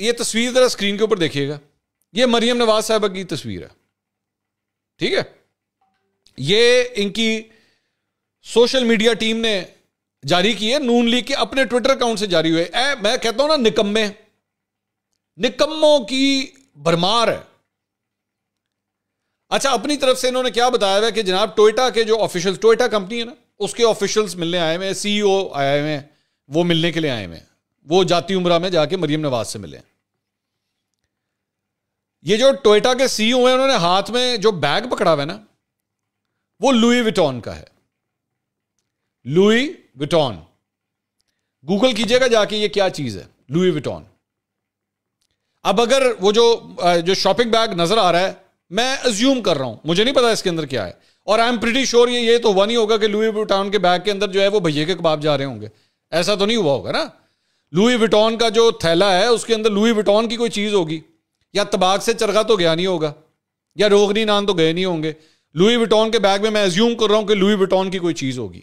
ये तस्वीर जरा स्क्रीन के ऊपर देखिएगा ये मरियम नवाज साहबा की तस्वीर है ठीक है ये इनकी सोशल मीडिया टीम ने जारी की है नून लीग के अपने ट्विटर अकाउंट से जारी हुए ऐ मैं कहता हूं ना निकम्मे निकम्मों की भरमार है अच्छा अपनी तरफ से इन्होंने क्या बताया हुआ कि जनाब टोयटा के जो ऑफिशियल टोयटा कंपनी है ना उसके ऑफिशियल्स मिलने आए हुए हैं सीईओ आए हुए हैं वो मिलने के लिए आए हुए हैं वो जाती उम्र में जाके मरियम नवाज से मिले ये जो टोयटा के सीईओ e हैं उन्होंने हाथ में जो बैग पकड़ा हुआ है ना वो लुई विटॉन का है लुई विटॉन गूगल कीजिएगा जाके ये क्या चीज है लुई विटॉन अब अगर वो जो जो शॉपिंग बैग नजर आ रहा है मैं अज्यूम कर रहा हूं मुझे नहीं पता इसके अंदर क्या है और आई एम प्रिटी श्योर ये ये तो हुआ नहीं होगा कि लुई विटॉन के बैग के अंदर जो है वो भैया के कबाब जा रहे होंगे ऐसा तो नहीं हुआ होगा ना लुई विटॉन का जो थैला है उसके अंदर लुई विटॉन की कोई चीज़ होगी या तबाक से चरखा तो गया नहीं होगा या रोगनी नान तो गए नहीं होंगे लुई विटॉन के बैग में मैं एज्यूम कर रहा हूं कि लुई विटॉन की कोई चीज़ होगी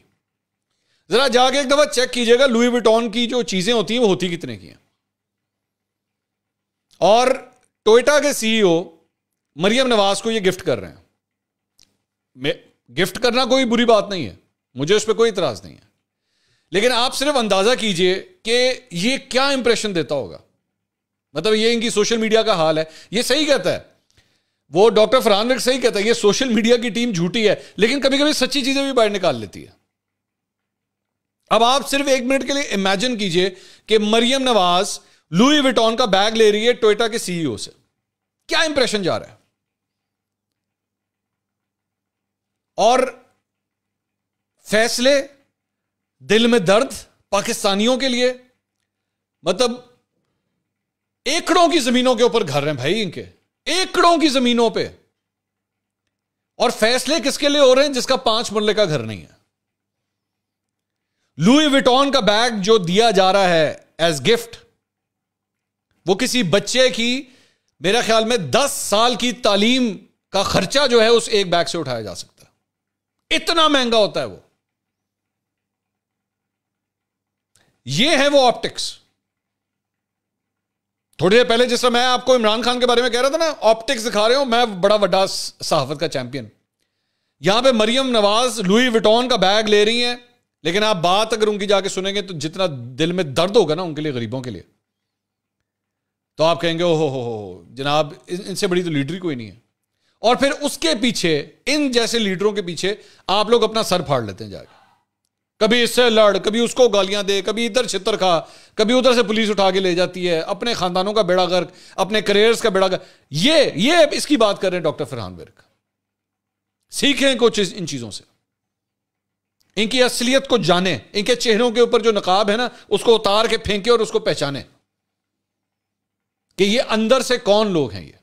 ज़रा जाके एक दफ़ा चेक कीजिएगा लुई विटॉन की जो चीज़ें होती हैं वो होती कितने की हैं और टोयटा के सीईओ e मरियम नवाज को ये गिफ्ट कर रहे हैं गिफ्ट करना कोई बुरी बात नहीं है मुझे उस पर कोई इतराज़ नहीं है लेकिन आप सिर्फ अंदाजा कीजिए कि ये क्या इंप्रेशन देता होगा मतलब ये इनकी सोशल मीडिया का हाल है ये सही कहता है वो डॉक्टर फरहान वर्क सही कहता है ये सोशल मीडिया की टीम झूठी है लेकिन कभी कभी सच्ची चीजें भी बाहर निकाल लेती है अब आप सिर्फ एक मिनट के लिए इमेजिन कीजिए कि मरियम नवाज लुई विटॉन का बैग ले रही है टोयोटा के सीईओ e से क्या इंप्रेशन जा रहा है और फैसले दिल में दर्द पाकिस्तानियों के लिए मतलब एकड़ों की जमीनों के ऊपर घर हैं भाई इनके एकड़ों की जमीनों पे और फैसले किसके लिए हो रहे हैं जिसका पांच मरले का घर नहीं है लुई विटॉन का बैग जो दिया जा रहा है एज गिफ्ट वो किसी बच्चे की मेरा ख्याल में दस साल की तालीम का खर्चा जो है उस एक बैग से उठाया जा सकता है इतना महंगा होता है वो ये है वो ऑप्टिक्स थोड़ी देर पहले जिस मैं आपको इमरान खान के बारे में कह रहा था ना ऑप्टिक्स दिखा रहे हो मैं बड़ा वड्डा सहाफत का चैंपियन यहां पे मरियम नवाज लुई विटोन का बैग ले रही हैं लेकिन आप बात अगर उनकी जाके सुनेंगे तो जितना दिल में दर्द होगा ना उनके लिए गरीबों के लिए तो आप कहेंगे ओहो हो हो जनाब इनसे बड़ी तो लीडर कोई नहीं है और फिर उसके पीछे इन जैसे लीडरों के पीछे आप लोग अपना सर फाड़ लेते हैं जाके कभी इससे लड़ कभी उसको गालियां दे कभी इधर छितर खा कभी उधर से पुलिस उठा के ले जाती है अपने खानदानों का बेड़ा गर्क अपने करियर्स का बेड़ा गर्क ये ये इसकी बात कर रहे हैं डॉक्टर फरहान वर्क सीखें कुछ इन चीज़ों से इनकी असलियत को जाने इनके चेहरों के ऊपर जो नकाब है ना उसको उतार के फेंके और उसको पहचाने कि ये अंदर से कौन लोग हैं ये